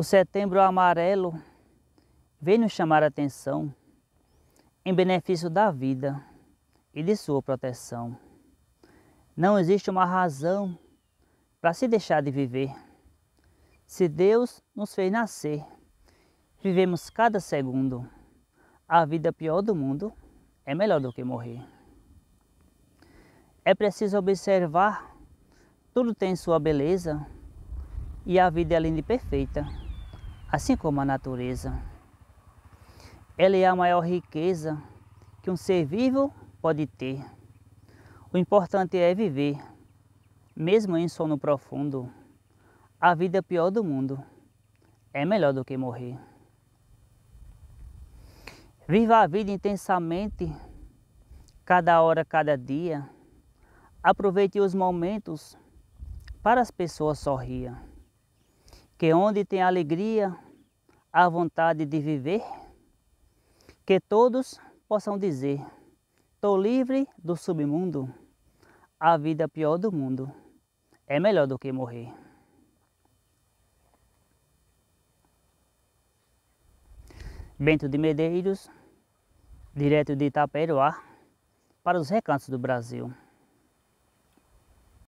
O setembro amarelo veio nos chamar a atenção em benefício da vida e de sua proteção. Não existe uma razão para se deixar de viver. Se Deus nos fez nascer, vivemos cada segundo. A vida pior do mundo é melhor do que morrer. É preciso observar, tudo tem sua beleza e a vida é linda e perfeita assim como a natureza. Ela é a maior riqueza que um ser vivo pode ter. O importante é viver, mesmo em sono profundo. A vida é pior do mundo é melhor do que morrer. Viva a vida intensamente, cada hora, cada dia. Aproveite os momentos para as pessoas sorriam que onde tem alegria, a vontade de viver, que todos possam dizer: estou livre do submundo, a vida é pior do mundo é melhor do que morrer. Bento de Medeiros, direto de Itaperuá, para os recantos do Brasil.